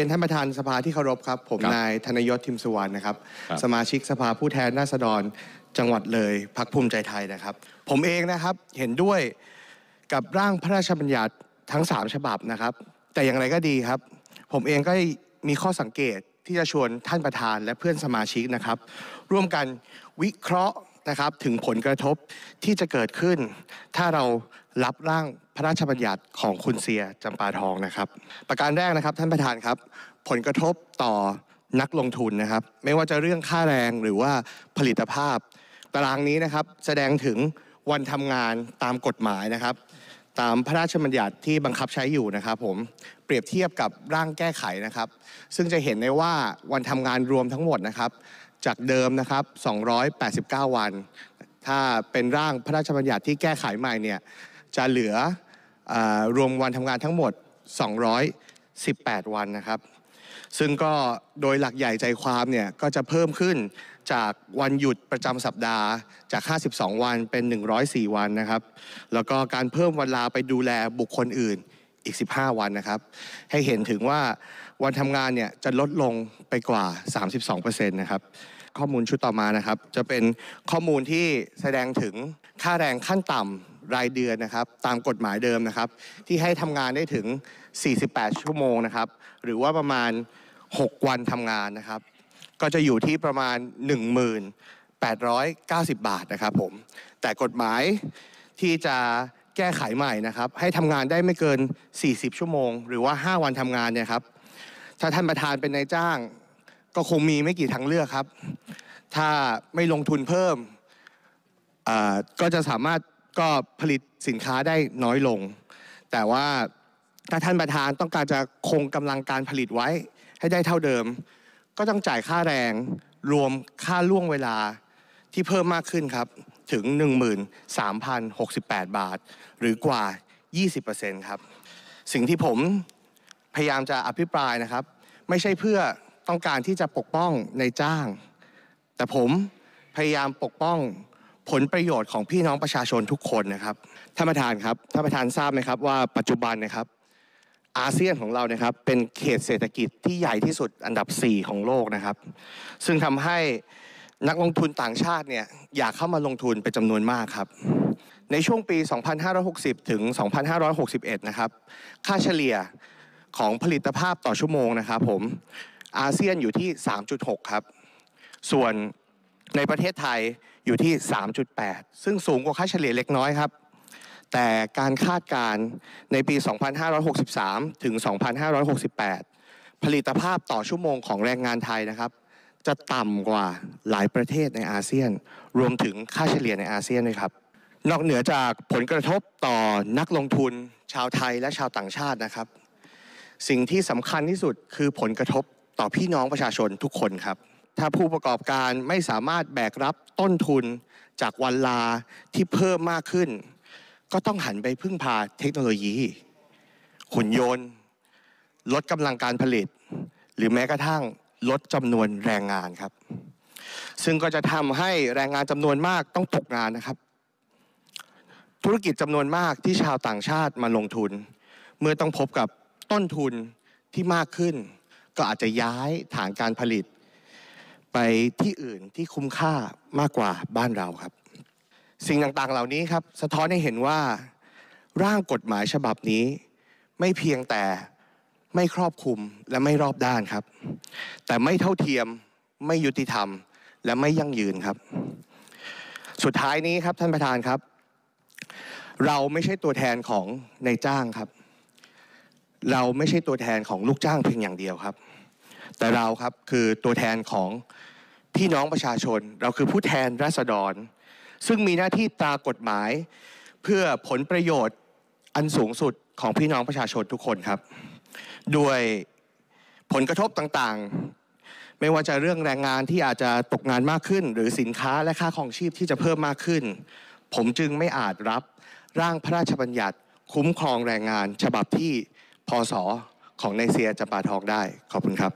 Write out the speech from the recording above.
รียนท่านประธานสภาที่เคารพครับ ผมนายธนยศทิมสุวรรณนะครับสมาชิกสภาผู้แทนราษฎร จังหวัดเลยพักภูมิใจไทยนะครับ ผมเองนะครับเห็นด้วยกับร่างพระราชบัญญัติทั้ง3ฉบับนะครับ แต่อย่างไรก็ดีครับ ผมเองก็มีข้อสังเกตที่จะชวนท่านประธานและเพื่อนสมาชิกนะครับ ร่วมกันวิเคราะห์นะครับถึงผลกระทบที่จะเกิดขึ้นถ้าเรารับร่างพระราชบัญญัติของคุณเสียจำปาทองนะครับ ประการแรกนะครับท่านประธานครับ ผลกระทบต่อนักลงทุนนะครับ ไม่ว่าจะเรื่องค่าแรงหรือว่าผลิตภาพ ตารางนี้นะครับแสดงถึงวันทำงานตามกฎหมายนะครับ ตามพระราชบัญญัติที่บังคับใช้อยู่นะครับ ผมเปรียบเทียบกับร่างแก้ไขนะครับ ซึ่งจะเห็นได้ว่าวันทำงานรวมทั้งหมดนะครับจากเดิมนะครับ 289 วัน ถ้าเป็นร่างพระราชบัญญัติที่แก้ไขใหม่เนี่ย จะเหลืออรวมวันทำงานทั้งหมด 218 วันนะครับ ซึ่งก็โดยหลักใหญ่ใจความเนี่ยก็จะเพิ่มขึ้นจากวันหยุดประจำสัปดาห์ จาก 52 วันเป็น 104 วันนะครับ แล้วก็การเพิ่มวันลาไปดูแลบุคคลอื่นอีก 15 วัน นะครับ ให้เห็นถึงว่า วันทำงาน เนี่ย จะลดลงไปกว่า 32%นะครับ ข้อมูลชุดต่อมานะครับ จะเป็นข้อมูลที่แสดงถึงค่าแรงขั้นต่ำรายเดือนนะครับ ตามกฎหมายเดิมนะครับ ที่ให้ทำงานได้ถึง 48 ชั่วโมงนะครับ หรือว่าประมาณ 6 วันทำงานนะครับ ก็จะอยู่ที่ประมาณ1,890บาทนะครับผม แต่กฎหมายที่จะแก้ไขใหม่นะครับ ให้ทำงานได้ไม่เกิน 40 ชั่วโมง หรือว่า 5 วันทำงานเนี่ยครับถ้าท่านประธานเป็นนายจ้าง ก็คงมีไม่กี่ทางเลือกครับ ถ้าไม่ลงทุนเพิ่มก็จะสามารถก็ผลิตสินค้าได้น้อยลง แต่ว่าถ้าท่านประธานต้องการจะคงกำลังการผลิตไว้ให้ได้เท่าเดิม ก็ต้องจ่ายค่าแรงรวมค่าล่วงเวลาที่เพิ่มมากขึ้นครับถึง 13,068 บาท หรือกว่า 20%ครับ สิ่งที่ผม พยายามจะอภิปรายนะครับ ไม่ใช่เพื่อต้องการที่จะปกป้องในจ้าง แต่ผมพยายามปกป้องผลประโยชน์ของพี่น้องประชาชนทุกคนนะครับ ท่านประธานครับ ท่านประธานทราบไหมครับ ว่าปัจจุบันนะครับอาเซียนของเรานะครับเป็นเขตเศรษฐกิจที่ใหญ่ที่สุดอันดับ 4 ของโลกนะครับ ซึ่งทำให้นักลงทุนต่างชาติเนี่ยอยากเข้ามาลงทุนเป็นจำนวนมากครับ ในช่วงปี 2560 ถึง 2561 นะครับ ค่าเฉลี่ยของผลิตภาพต่อชั่วโมงนะครับผม อาเซียนอยู่ที่ 3.6 ครับ ส่วนในประเทศไทยอยู่ที่ 3.8 ซึ่งสูงกว่าค่าเฉลี่ยเล็กน้อยครับ แต่การคาดการณ์ในปี 2563 ถึง 2568 ผลิตภาพต่อชั่วโมงของแรงงานไทยนะครับจะต่ำกว่าหลายประเทศในอาเซียนรวมถึงค่าเฉลี่ยในอาเซียนด้วยครับ นอกเหนือจากผลกระทบต่อนักลงทุน ชาวไทยและชาวต่างชาตินะครับ สิ่งที่สำคัญที่สุดคือผลกระทบต่อพี่น้องประชาชนทุกคนครับ ถ้าผู้ประกอบการไม่สามารถแบกรับต้นทุนจากวันลาที่เพิ่มมากขึ้น ก็ต้องหันไปพึ่งพาเทคโนโลยีหุ่นยนต์ลดกำลังการผลิต หรือแม้กระทั่งลดจำนวนแรงงานครับ ซึ่งก็จะทำให้แรงงานจำนวนมากต้องตกงานนะครับ ธุรกิจจำนวนมากที่ชาวต่างชาติมาลงทุน เมื่อต้องพบกับต้นทุนที่มากขึ้นก็อาจจะย้ายฐานการผลิต ไปที่อื่นที่คุ้มค่ามากกว่าบ้านเราครับ สิ่งต่างๆเหล่านี้ครับ สะท้อนให้เห็นว่า ร่างกฎหมายฉบับนี้ไม่เพียงแต่ไม่ครอบคลุมและไม่รอบด้านครับแต่ไม่เท่าเทียมไม่ยุติธรรมและไม่ยั่งยืนครับ สุดท้ายนี้ครับท่านประธานครับ เราไม่ใช่ตัวแทนของนายจ้างครับ เราไม่ใช่ตัวแทนของลูกจ้างเพียงอย่างเดียวครับ แต่เราครับคือตัวแทนของพี่น้องประชาชน เราคือผู้แทนราษฎร ซึ่งมีหน้าที่ตากฎหมาย เพื่อผลประโยชน์อันสูงสุดของพี่น้องประชาชนทุกคนครับ ด้วยผลกระทบต่างๆ ไม่ว่าจะเรื่องแรงงานที่อาจจะตกงานมากขึ้น หรือสินค้าและค่าครองชีพที่จะเพิ่มมากขึ้น ผมจึงไม่อาจรับร่างพระราชบัญญัติคุ้มครองแรงงาน ฉบับที่พศของในเซียจำปาทองได้ ขอบคุณครับ